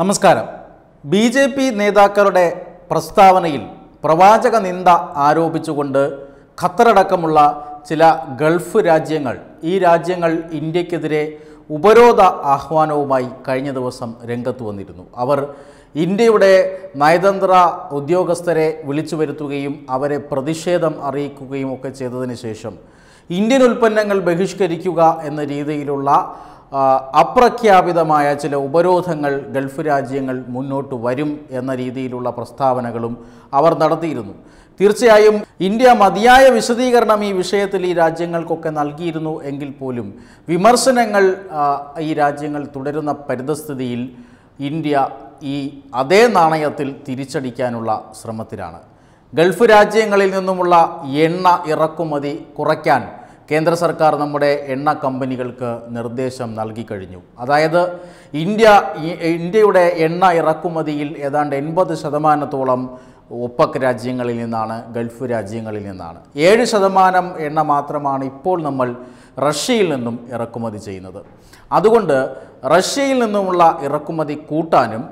നമസ്കാരം B J P നേതാക്കളുടെ പ്രസ്താവനയിൽ പ്രവാചക നിന്ദ ആരോപിച്ചുകൊണ്ട് ഖത്തറടക്കമുള്ള ചില ഗൾഫ് രാജ്യങ്ങൾ ഈ രാജ്യങ്ങൾ ഇന്ത്യക്കെതിരെ ഉപരോധ ആഹ്വാനവുമായി കഴിഞ്ഞ ദിവസം രംഗത്ത് വന്നിരുന്നു അവർ ഇന്ത്യയുടെ നയതന്ത്ര ഉദ്യോഗസ്ഥരെ വിളിച്ചു വരുത്തുകയും അവരെ പ്രതിഷേധം അറിയിക്കുകയും ഒക്കെ ചെയ്തതിന് ശേഷം ഇന്ത്യൻ ഉൽപ്പന്നങ്ങൾ ബഹിഷ്കരിക്കുക എന്ന രീതിയിലുള്ള അപ്രഖ്യാപിതമായ ചില ഉപരോധങ്ങൾ ഗൾഫ് രാജ്യങ്ങൾ മുന്നോട്ട് വരും എന്ന രീതിയിലുള്ള പ്രസ്താവനകളും അവർ നടത്തിയിരുന്നു തീർച്ചയായും ഇന്ത്യ മതിയായ വിശദീകരണം ഈ വിഷയത്തിൽ ഈ രാജ്യങ്ങൾക്കൊക്കെ നൽകിയിരുന്നു എങ്കിൽ പോലും വിമർശനങ്ങൾ ഈ രാജ്യങ്ങൾ തുടരുന്ന പരിതസ്ഥിതിയിൽ ഇന്ത്യ ഈ അതേ നാണയത്തിൽ തിരിച്ചടിക്കാനുള്ള ശ്രമത്തിലാണ് ഗൾഫ് രാജ്യങ്ങളിൽ നിന്നുമുള്ള എണ്ണ ഇറക്കുമതി കുറയ്ക്കാൻ കേന്ദ്ര സർക്കാർ നമ്മുടെ എണ്ണ കമ്പനികൾക്ക് നിർദ്ദേശം നൽകിക്കഴിഞ്ഞു അതായത് ഇന്ത്യ ഇന്ത്യയുടെ എണ്ണ ഇറക്കുമതിയിൽ ഏതാണ്ട് എൺപത് ശതമാനത്തോളം ഒപ്പക് രാജ്യങ്ങളിൽ നിന്നാണ് ഗൾഫ് രാജ്യങ്ങളിൽ നിന്നാണ് ഏഴ് ശതമാനം എണ്ണ മാത്രമാണ് ഇപ്പോൾ നമ്മൾ റഷ്യയിൽ നിന്നും ഇറക്കുമതി ചെയ്യുന്നത് അതുകൊണ്ട് റഷ്യയിൽ നിന്നുമുള്ള ഇറക്കുമതി കൂട്ടാനും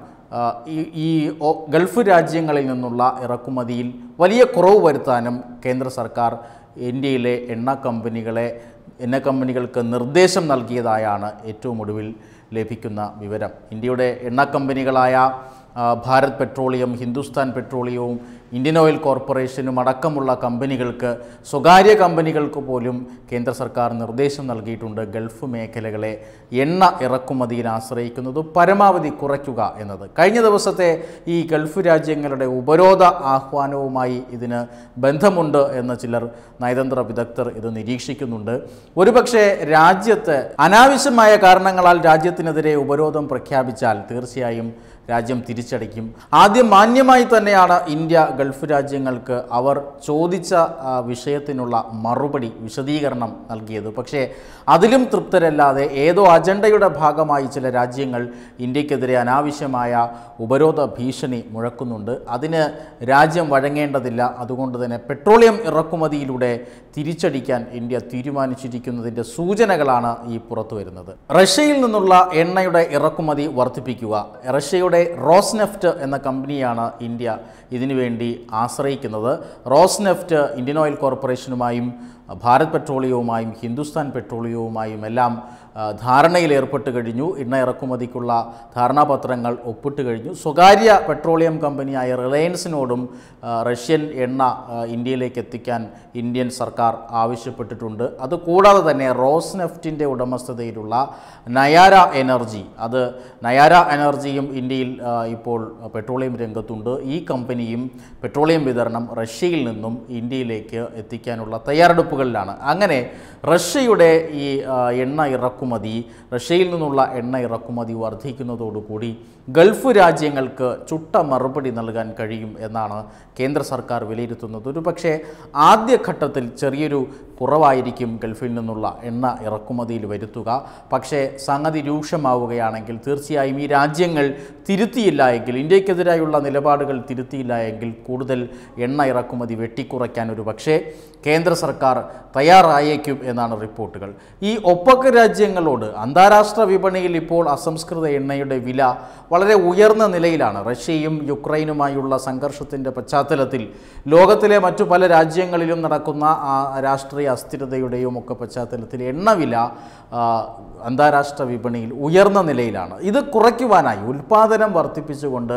ഈ ഗൾഫ് രാജ്യങ്ങളിൽ നിന്നുള്ള ഇറക്കുമതിയിൽ വലിയ കുറവ് വരുത്താനും കേന്ദ്ര സർക്കാർ ഇന്ത്യയിലെ എണ്ണ കമ്പനികളെ എണ്ണ കമ്പനികൾക്ക് നിർദ്ദേശം നൽകിയതായാണ് ഏറ്റവും ഒടുവിൽ ലഭിക്കുന്ന വിവരം ഇന്ത്യയുടെ എണ്ണ കമ്പനികളായ ഭാരത് പെട്രോളിയം ഹിന്ദുസ്ഥാൻ പെട്രോളിയവും ഇന്ത്യൻ ഓയിൽ കോർപ്പറേഷനും അടക്കമുള്ള കമ്പനികൾക്ക് സ്വകാര്യ കമ്പനികൾക്ക് പോലും കേന്ദ്ര സർക്കാർ നിർദ്ദേശം നൽകിയിട്ടുണ്ട് ഗൾഫ് മേഖലകളെ എണ്ണ ഇറക്കുമതിയിൽ ആശ്രയിക്കുന്നത് പരമാവധി കുറയ്ക്കുക എന്നത് കഴിഞ്ഞ ദിവസത്തെ ഈ ഗൾഫ് രാജ്യങ്ങളുടെ ഉപരോധ ആഹ്വാനവുമായി ഇതിന് ബന്ധമുണ്ട് എന്ന് ചിലർ നയതന്ത്ര വിദഗ്ധർ ഇത് നിരീക്ഷിക്കുന്നുണ്ട് ഒരുപക്ഷെ രാജ്യത്ത് അനാവശ്യമായ കാരണങ്ങളാൽ രാജ്യത്തിനെതിരെ ഉപരോധം പ്രഖ്യാപിച്ചാൽ തീർച്ചയായും രാജ്യം തിരിച്ചടിക്കും ആദ്യം മാന്യമായി തന്നെയാണ് ഇന്ത്യ ഗൾഫ് രാജ്യങ്ങൾക്ക് അവർ ചോദിച്ച വിഷയത്തിനുള്ള മറുപടി വിശദീകരണം നൽകിയത് പക്ഷേ അതിലും തൃപ്തരല്ലാതെ ഏതോ അജണ്ടയുടെ ഭാഗമായി ചില രാജ്യങ്ങൾ ഇന്ത്യക്കെതിരെ അനാവശ്യമായ ഉപരോധ ഭീഷണി മുഴക്കുന്നുണ്ട് അതിന് രാജ്യം വഴങ്ങേണ്ടതില്ല അതുകൊണ്ട് തന്നെ പെട്രോളിയം ഇറക്കുമതിയിലൂടെ തിരിച്ചടിക്കാൻ ഇന്ത്യ തീരുമാനിച്ചിരിക്കുന്നതിൻ്റെ സൂചനകളാണ് ഈ പുറത്തു വരുന്നത് റഷ്യയിൽ നിന്നുള്ള എണ്ണയുടെ ഇറക്കുമതി വർദ്ധിപ്പിക്കുക റഷ്യയുടെ റോസ്നെഫ്റ്റ് എന്ന കമ്പനിയാണ് ഇന്ത്യ ഇതിനുവേണ്ടി ആശ്രയിക്കുന്നത് റോസ്നെഫ്റ്റ് ഇന്ത്യൻ ഓയിൽ കോർപ്പറേഷനുമായും ഭാരത് പെട്രോളിയവുമായും ഹിന്ദുസ്ഥാൻ പെട്രോളിയവുമായും എല്ലാം ധാരണയിൽ ഏർപ്പെട്ട് കഴിഞ്ഞു എണ്ണ ഇറക്കുമതിക്കുള്ള ധാരണാപത്രങ്ങൾ ഒപ്പിട്ട് കഴിഞ്ഞു സ്വകാര്യ പെട്രോളിയം കമ്പനിയായ റിലയൻസിനോടും റഷ്യൻ എണ്ണ ഇന്ത്യയിലേക്ക് എത്തിക്കാൻ ഇന്ത്യൻ സർക്കാർ ആവശ്യപ്പെട്ടിട്ടുണ്ട് അതുകൂടാതെ തന്നെ റോസ് നെഫ്റ്റിൻ്റെ ഉടമസ്ഥതയിലുള്ള നയാര എനർജി അത് നയാര എനർജിയും ഇന്ത്യയിൽ ഇപ്പോൾ പെട്രോളിയം രംഗത്തുണ്ട് ഈ കമ്പനിയും പെട്രോളിയം വിതരണം റഷ്യയിൽ നിന്നും ഇന്ത്യയിലേക്ക് എത്തിക്കാനുള്ള തയ്യാറെടുപ്പുകൾ ഡാമുകളിലാണ് അങ്ങനെ റഷ്യയുടെ ഈ എണ്ണ ഇറക്കുമതി റഷ്യയിൽ നിന്നുള്ള എണ്ണ ഇറക്കുമതി വർദ്ധിക്കുന്നതോടുകൂടി ഗൾഫ് രാജ്യങ്ങൾക്ക് ചുട്ട മറുപടി നൽകാൻ കഴിയും എന്നാണ് കേന്ദ്ര സർക്കാർ വിലയിരുത്തുന്നത് ഒരു പക്ഷേ ആദ്യഘട്ടത്തിൽ ചെറിയൊരു കുറവായിരിക്കും ഗൾഫിൽ നിന്നുള്ള എണ്ണ ഇറക്കുമതിയിൽ വരുത്തുക പക്ഷേ സംഗതി രൂക്ഷമാവുകയാണെങ്കിൽ തീർച്ചയായും ഈ രാജ്യങ്ങൾ തിരുത്തിയില്ല എങ്കിൽ ഇന്ത്യക്കെതിരായുള്ള നിലപാടുകൾ തിരുത്തിയില്ല എങ്കിൽ കൂടുതൽ എണ്ണ ഇറക്കുമതി വെട്ടിക്കുറയ്ക്കാൻ ഒരു പക്ഷേ കേന്ദ്ര സർക്കാർ തയ്യാറായേക്കും എന്നാണ് റിപ്പോർട്ടുകൾ ഈ ഒപ്പക്ക രാജ്യങ്ങളോട് അന്താരാഷ്ട്ര വിപണിയിൽ ഇപ്പോൾ അസംസ്കൃത എണ്ണയുടെ വില വളരെ ഉയർന്ന നിലയിലാണ് റഷ്യയും യുക്രൈനുമായുള്ള സംഘർഷത്തിൻ്റെ പശ്ചാത്തലത്തിൽ ലോകത്തിലെ മറ്റു പല രാജ്യങ്ങളിലും നടക്കുന്ന രാഷ്ട്രീയ അസ്ഥിരതയുടെയും ഒക്കെ പശ്ചാത്തലത്തിൽ എണ്ണവില അന്താരാഷ്ട്ര വിപണിയിൽ ഉയർന്ന നിലയിലാണ് ഇത് കുറയ്ക്കുവാനായി ഉൽപ്പാദനം വർദ്ധിപ്പിച്ചുകൊണ്ട്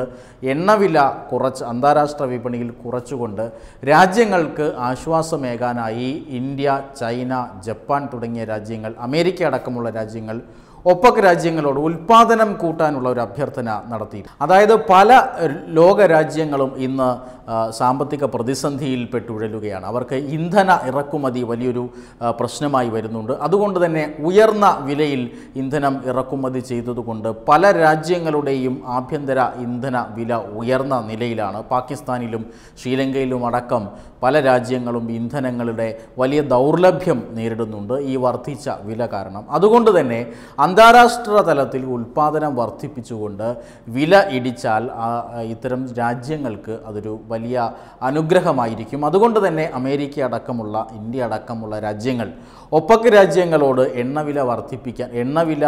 എണ്ണവില കുറച്ച് അന്താരാഷ്ട്ര വിപണിയിൽ കുറച്ചുകൊണ്ട് രാജ്യങ്ങൾക്ക് ആശ്വാസമേകാനായി ഇന്ത്യ ചൈന ജപ്പാൻ തുടങ്ങിയ രാജ്യങ്ങൾ അമേരിക്ക അടക്കമുള്ള രാജ്യങ്ങൾ ഒപ്പക് രാജ്യങ്ങളോട് ഉൽപാദനം കൂട്ടാനുള്ള ഒരു അഭ്യർത്ഥന നടത്തി അതായത് പല ലോക രാജ്യങ്ങളും ഇന്ന് സാമ്പത്തിക പ്രതിസന്ധിയിൽ പെട്ടുഴലുകയാണ് അവർക്ക് ഇന്ധന ഇറക്കുമതി വലിയൊരു പ്രശ്നമായി വരുന്നുണ്ട് അതുകൊണ്ട് തന്നെ ഉയർന്ന വിലയിൽ ഇന്ധനം ഇറക്കുമതി ചെയ്തതുകൊണ്ട് പല രാജ്യങ്ങളുടെയും ആഭ്യന്തര ഇന്ധന വില ഉയർന്ന നിലയിലാണ് പാകിസ്ഥാനിലും ശ്രീലങ്കയിലും അടക്കം പല രാജ്യങ്ങളും ഇന്ധനങ്ങളുടെ വലിയ ദൗർലഭ്യം നേരിടുന്നുണ്ട് ഈ വർദ്ധിച്ച വില കാരണം അതുകൊണ്ട് തന്നെ അന്താരാഷ്ട്ര തലത്തിൽ ഉൽപ്പാദനം വർദ്ധിപ്പിച്ചുകൊണ്ട് വില ഇടിച്ചാൽ ഇത്തരം രാജ്യങ്ങൾക്ക് അതൊരു വലിയ അനുഗ്രഹമായിരിക്കും അതുകൊണ്ട് തന്നെ അമേരിക്ക അടക്കമുള്ള ഇന്ത്യ അടക്കമുള്ള രാജ്യങ്ങൾ ഒപ്പക്ക് രാജ്യങ്ങളോട് എണ്ണവില വർദ്ധിപ്പിക്കാൻ എണ്ണവില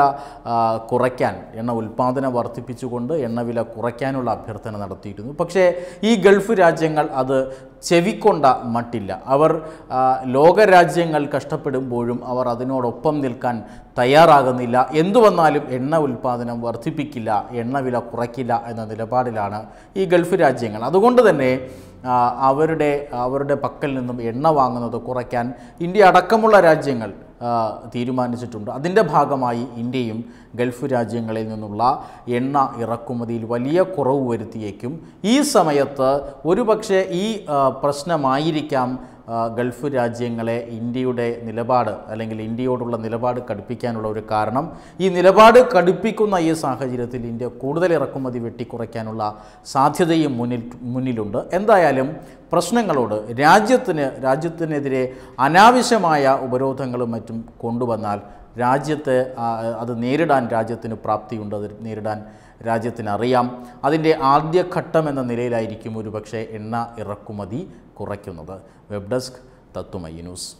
കുറയ്ക്കാൻ എണ്ണ ഉൽപ്പാദനം വർദ്ധിപ്പിച്ചുകൊണ്ട് എണ്ണവില കുറയ്ക്കാനുള്ള അഭ്യർത്ഥന നടത്തിയിരുന്നു പക്ഷേ ഈ ഗൾഫ് രാജ്യങ്ങൾ അത് ചെവിക്കൊണ്ട മട്ടില്ല അവർ ലോകരാജ്യങ്ങൾ കഷ്ടപ്പെടുമ്പോഴും അവർ അതിനോടൊപ്പം നിൽക്കാൻ തയ്യാറാകുന്നില്ല എന്തു വന്നാലും എണ്ണ ഉൽപ്പാദനം വർദ്ധിപ്പിക്കില്ല എണ്ണ വില കുറയ്ക്കില്ല എന്ന നിലപാടിലാണ് ഈ ഗൾഫ് രാജ്യങ്ങൾ അതുകൊണ്ട് തന്നെ അവരുടെ അവരുടെ പക്കൽ നിന്നും എണ്ണ വാങ്ങുന്നത് കുറയ്ക്കാൻ ഇന്ത്യ അടക്കമുള്ള രാജ്യങ്ങൾ തീരുമാനിച്ചിട്ടുണ്ട് അതിൻ്റെ ഭാഗമായി ഇന്ത്യയും ഗൾഫ് രാജ്യങ്ങളിൽ നിന്നുള്ള എണ്ണ ഇറക്കുമതിയിൽ വലിയ കുറവ് വരുത്തിയേക്കും ഈ സമയത്ത് ഒരുപക്ഷെ ഈ പ്രശ്നമായിരിക്കാം ഗൾഫ് രാജ്യങ്ങളെ ഇന്ത്യയുടെ നിലപാട് അല്ലെങ്കിൽ ഇന്ത്യയോടുള്ള നിലപാട് കടുപ്പിക്കാനുള്ള ഒരു കാരണം ഈ നിലപാട് കടുപ്പിക്കുന്ന ഈ സാഹചര്യത്തിൽ ഇന്ത്യ കൂടുതൽ ഇറക്കുമതി വെട്ടിക്കുറയ്ക്കാനുള്ള സാധ്യതയും മുന്നിൽ മുന്നിലുണ്ട് എന്തായാലും പ്രശ്നങ്ങളോട് രാജ്യത്തിന് രാജ്യത്തിനെതിരെ അനാവശ്യമായ ഉപരോധങ്ങളും മറ്റും കൊണ്ടുവന്നാൽ രാജ്യത്തെ അത് നേരിടാൻ രാജ്യത്തിന് പ്രാപ്തിയുണ്ട് അത് നേരിടാൻ രാജ്യത്തിനറിയാം അതിൻ്റെ ആദ്യഘട്ടം എന്ന നിലയിലായിരിക്കും ഒരു പക്ഷേ എണ്ണ ഇറക്കുമതി കുറയ്ക്കുന്നത് വെബ് ഡെസ്ക് തത്വമയി ന്യൂസ്